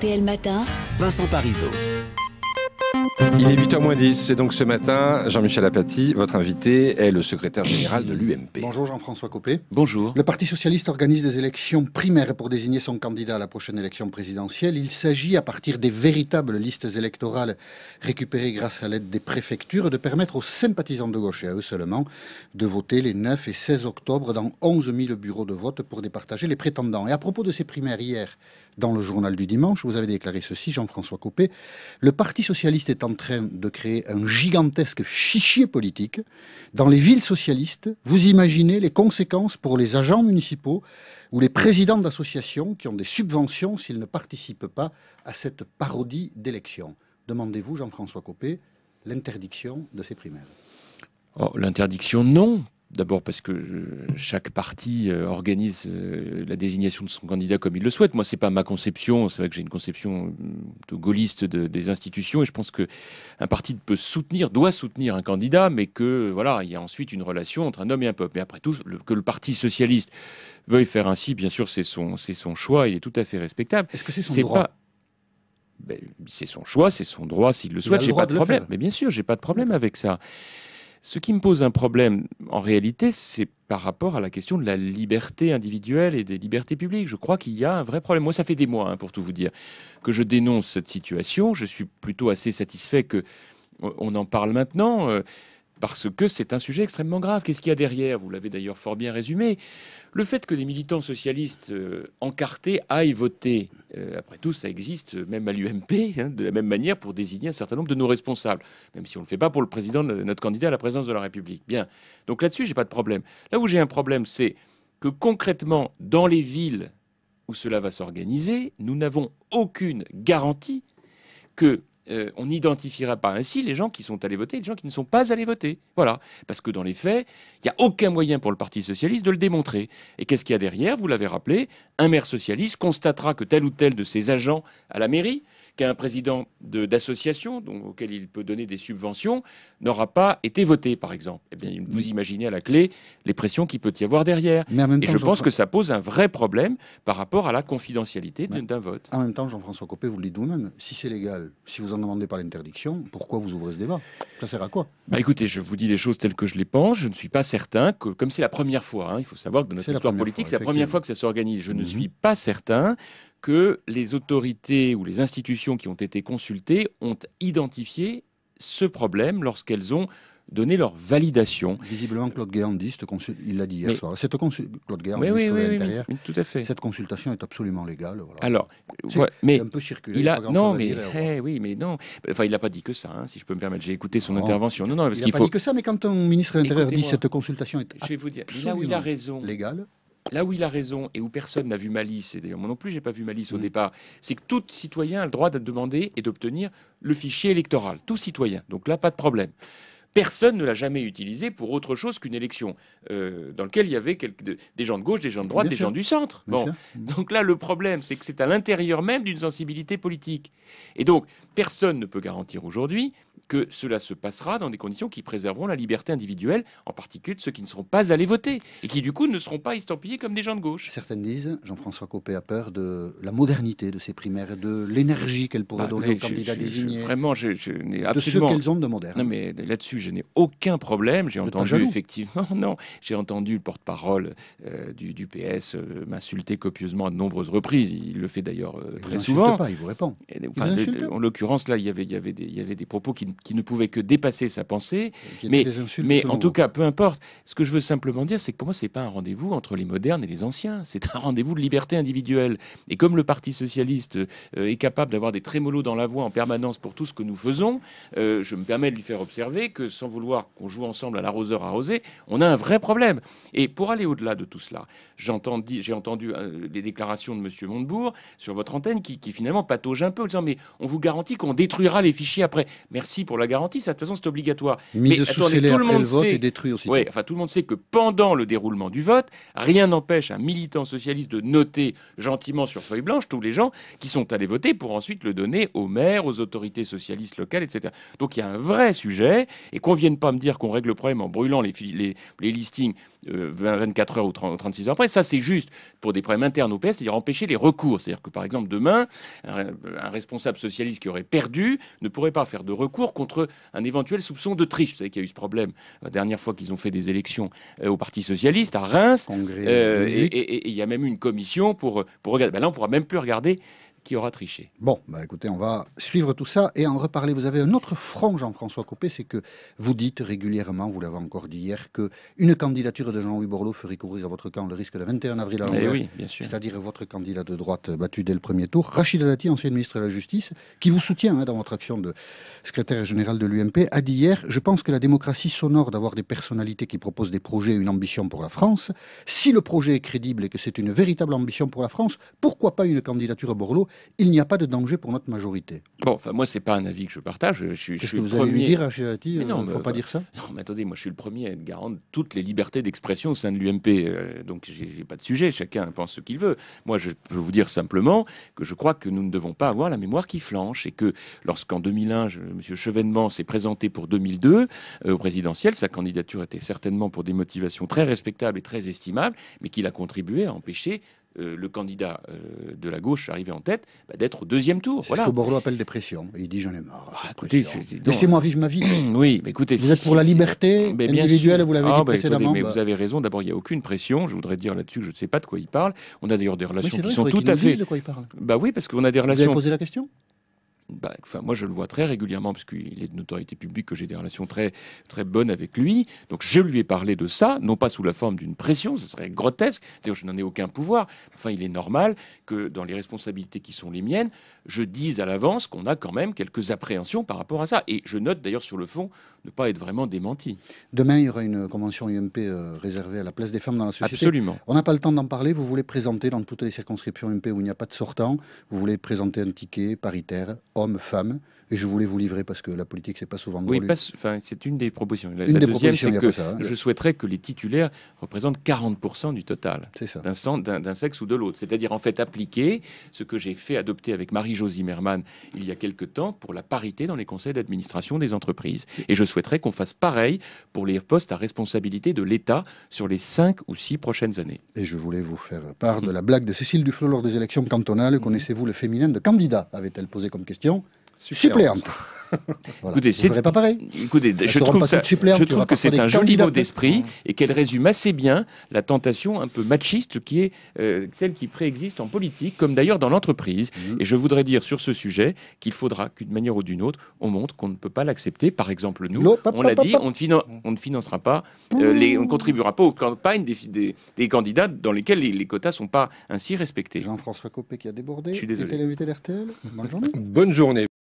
RTL Matin, Vincent Parisot. Il est 8h 10 et donc ce matin, Jean-Michel Apathy, votre invité, est le secrétaire général de l'UMP. Bonjour Jean-François Copé. Bonjour. Le Parti Socialiste organise des élections primaires pour désigner son candidat à la prochaine élection présidentielle. Il s'agit, à partir des véritables listes électorales récupérées grâce à l'aide des préfectures, de permettre aux sympathisants de gauche et à eux seulement de voter les 9 et 16 octobre dans 11 000 bureaux de vote pour départager les prétendants. Et à propos de ces primaires hier, dans le journal du dimanche, vous avez déclaré ceci, Jean-François Copé. Le Parti socialiste est en train de créer un gigantesque fichier politique. Dans les villes socialistes, vous imaginez les conséquences pour les agents municipaux ou les présidents d'associations qui ont des subventions s'ils ne participent pas à cette parodie d'élection. Demandez-vous, Jean-François Copé, l'interdiction de ces primaires. Oh, l'interdiction, non, D'abord parce que euh, chaque parti euh, organise euh, la désignation de son candidat comme il le souhaite. Moi, c'est pas ma conception. C'est vrai que j'ai une conception hum, gaulliste des institutions et je pense que un parti peut soutenir, doit soutenir un candidat, mais que voilà, il y a ensuite une relation entre un homme et un peuple. Mais après tout, que le parti socialiste veuille faire ainsi, bien sûr, c'est son, c'est son choix. Il est tout à fait respectable. Est-ce que c'est son droit ben, C'est son choix, c'est son droit s'il le souhaite. J'ai pas de problème. Mais bien sûr, j'ai pas de problème avec ça. Ce qui me pose un problème, en réalité, c'est par rapport à la question de la liberté individuelle et des libertés publiques. Je crois qu'il y a un vrai problème. Moi, ça fait des mois, hein, pour tout vous dire, que je dénonce cette situation. Je suis plutôt assez satisfait qu'on en parle maintenant. Euh, parce que c'est un sujet extrêmement grave. Qu'est-ce qu'il y a derrière Vous l'avez d'ailleurs fort bien résumé. Le fait que des militants socialistes euh, encartés aillent voter, euh, après tout, ça existe euh, même à l'UMP, hein, de la même manière pour désigner un certain nombre de nos responsables, même si on ne le fait pas pour le président, notre candidat à la présidence de la République. Bien. Donc là-dessus, j'ai pas de problème. Là où j'ai un problème, c'est que concrètement, dans les villes où cela va s'organiser, nous n'avons aucune garantie que euh, on n'identifiera pas ainsi les gens qui sont allés voter et les gens qui ne sont pas allés voter. Voilà. Parce que dans les faits, il n'y a aucun moyen pour le Parti socialiste de le démontrer. Et qu'est-ce qu'il y a derrière Vous l'avez rappelé, un maire socialiste constatera que tel ou tel de ses agents à la mairie un président d'association auquel il peut donner des subventions n'aura pas été voté, par exemple. Eh bien, vous imaginez à la clé les pressions qu'il peut y avoir derrière. Mais en même temps, Et je pense que ça pose un vrai problème par rapport à la confidentialité d'un vote. En même temps, Jean-François Copé, vous le dites vous-même, si c'est légal, si vous en demandez pas l'interdiction, pourquoi vous ouvrez ce débat Ça sert à quoi bah Écoutez, je vous dis les choses telles que je les pense. Je ne suis pas certain que, comme c'est la première fois, hein, il faut savoir que dans notre histoire politique, c'est la première fois que ça s'organise. Je ne mhm. suis pas certain que les autorités ou les institutions qui ont été consultées ont identifié ce problème lorsqu'elles ont donné leur validation. Visiblement, Claude euh, Guéant dit, il l'a dit hier soir. Cette Claude tout à fait. Cette consultation est absolument légale. Voilà. Alors, mais un peu circulé, Il a, non, mais eh oui, mais non. Enfin, il n'a pas dit que ça. Hein, si je peux me permettre, j'ai écouté son intervention. Non, non, parce il n'a pas dit que ça. Mais quand un ministre de l'intérieur dit cette consultation est je vais vous dire, là où il a raison, légale là où il a raison et où personne n'a vu malice, et d'ailleurs moi non plus j'ai pas vu malice au mm. départ, c'est que tout citoyen a le droit de demander et d'obtenir le fichier électoral, tout citoyen. Donc là, pas de problème. Personne ne l'a jamais utilisé pour autre chose qu'une élection euh, dans laquelle il y avait des gens de gauche, des gens de droite, des gens du centre. bon. Donc là, le problème, c'est que c'est à l'intérieur même d'une sensibilité politique. Et donc, personne ne peut garantir aujourd'hui que cela se passera dans des conditions qui préserveront la liberté individuelle, en particulier de ceux qui ne seront pas allés voter et qui du coup ne seront pas estampillés comme des gens de gauche. Certaines disent, Jean-François Copé a peur de la modernité de ces primaires, de l'énergie qu'elle pourra bah, donner aux candidats désignés. Vraiment, je, n'ai absolument. De ceux qu'elles ont de moderne. Non, mais là-dessus, je n'ai aucun problème. J'ai entendu effectivement, non, j'ai entendu le porte-parole euh, du, PS euh, m'insulter copieusement à de nombreuses reprises. Il le fait d'ailleurs euh, très souvent. il vous répond. en l'occurrence, là, il y avait, il y avait il y avait des propos qui ne qui ne pouvait que dépasser sa pensée. Mais, mais en tout cas, peu importe. Ce que je veux simplement dire, c'est que pour moi, c'est pas un rendez-vous entre les modernes et les anciens. C'est un rendez-vous de liberté individuelle. Et comme le Parti socialiste euh, est capable d'avoir des trémolos dans la voix en permanence pour tout ce que nous faisons, euh, je me permets de lui faire observer que sans vouloir qu'on joue ensemble à l'arroseur arrosé, on a un vrai problème. Et pour aller au-delà de tout cela, j'ai entendu, euh, les déclarations de Monsieur Montebourg sur votre antenne qui, qui finalement patauge un peu mais on vous garantit qu'on détruira les fichiers après. Merci pour la garantie, ça de toute façon c'est obligatoire. mais tout le monde sait, est détruit aussi. Oui, enfin tout le monde sait que pendant le déroulement du vote, rien n'empêche un militant socialiste de noter gentiment sur feuille blanche tous les gens qui sont allés voter pour ensuite le donner aux maires, aux autorités socialistes locales, etc. Donc il y a un vrai sujet et qu'on vienne pas me dire qu'on règle le problème en brûlant les, les, les listings 24 euh, heures ou 36 heures après. Ça c'est juste pour des problèmes internes au PS, c'est-à-dire empêcher les recours. C'est-à-dire que par exemple demain, un responsable socialiste qui aurait perdu ne pourrait pas faire de recours contre un éventuel soupçon de triche. Vous savez qu'il y a eu ce problème euh, la dernière fois qu'ils ont fait des élections euh, au Parti Socialiste, à Reims. Euh, et il y a même une commission pour, pour regarder. Ben là, on ne pourra même plus regarder qui aura triché. Bon, bah écoutez, on va suivre tout ça et en reparler. Vous avez un autre front, Jean-François Coupé, c'est que vous dites régulièrement, vous l'avez encore dit hier, que une candidature de Jean-Louis Borloo ferait courir à votre camp le risque le 21 avril à eh l'envers. Oui, bien sûr. C'est-à-dire votre candidat de droite battu dès le premier tour, Rachid Dati, ancien ministre de la Justice, qui vous soutient hein, dans votre action de secrétaire général de l'UMP, a dit hier Je pense que la démocratie s'honore d'avoir des personnalités qui proposent des projets et une ambition pour la France. Si le projet est crédible et que c'est une véritable ambition pour la France, pourquoi pas une candidature à Borloo il n'y a pas de danger pour notre majorité. Bon, enfin, moi, n'est pas un avis que je partage. Je, ce que vous allez dire à euh, ne faut pas dire ça Non, mais attendez, moi, je suis le premier à être garant de toutes les libertés d'expression au sein de l'UMP. Euh, donc, je n'ai pas de sujet. Chacun pense ce qu'il veut. Moi, je peux vous dire simplement que je crois que nous ne devons pas avoir la mémoire qui flanche et que lorsqu'en 2001, M. Chevènement s'est présenté pour 2002 euh, au présidentiel, sa candidature était certainement pour des motivations très respectables et très estimables, mais qu'il a contribué à empêcher euh, le candidat euh, de la gauche arrivé en tête, bah, d'être au deuxième tour. C'est ce que Bordeaux appelle des pressions. Il dit j'en ai marre. Ah, Laissez-moi vivre ma vie. oui, mais écoutez, vous êtes pour la liberté individuelle, vous l'avez ah, dit bah, précédemment. mais vous avez raison. D'abord, il n'y a aucune pression. Je voudrais dire là-dessus, que je ne sais pas de quoi il parle. On a d'ailleurs des relations qui sont tout à fait. Bah oui, parce qu'on a des relations. Vous avez posé la question bah, moi je le vois très régulièrement parce qu'il est de notoriété publique que j'ai des relations très, très bonnes avec lui. Donc je lui ai parlé de ça, non pas sous la forme d'une pression, ce serait grotesque. D'ailleurs, je n'en ai aucun pouvoir. Enfin, il est normal que dans les responsabilités qui sont les miennes, je dise à l'avance qu'on a quand même quelques appréhensions par rapport à ça. Et je note d'ailleurs sur le fond ne pas être vraiment démenti. Demain, il y aura une convention UMP euh, réservée à la place des femmes dans la société. Absolument. On n'a pas le temps d'en parler. Vous voulez présenter dans toutes les circonscriptions UMP où il n'y a pas de sortant, vous voulez présenter un ticket paritaire homme-femme et je voulais vous livrer parce que la politique, c'est pas souvent politique. Oui, c'est une des propositions. une des deuxième, c'est que ça, hein. je souhaiterais que les titulaires représentent 40% du total d'un sexe ou de l'autre. C'est-à-dire, en fait, appliquer ce que j'ai fait adopter avec Marie-Josie Merman il y a quelque temps pour la parité dans les conseils d'administration des entreprises. Et je souhaiterais qu'on fasse pareil pour les postes à responsabilité de l'État sur les cinq ou six prochaines années. Et je voulais vous faire part de mmh. la blague de Cécile Duflot lors des élections cantonales. Mmh. Connaissez-vous le féminin de candidat avait-elle posé comme question superbe Écoutez, c'est pas pareil. je trouve, je trouve que c'est un joli mot d'esprit et qu'elle résume assez bien la tentation un peu machiste qui est euh, celle qui préexiste en politique, comme d'ailleurs dans l'entreprise. Mm. Et je voudrais dire sur ce sujet qu'il faudra qu'une manière ou d'une autre, on montre qu'on ne peut pas l'accepter. Par exemple, nous, on l'a dit, on ne, on ne, financera pas, euh, les, on ne contribuera pas aux campagnes des, des, candidats dans lesquels les, quotas ne sont pas ainsi respectés. Jean-François Copé qui a débordé. Je suis désolé. Bonne journée. Bonne journée.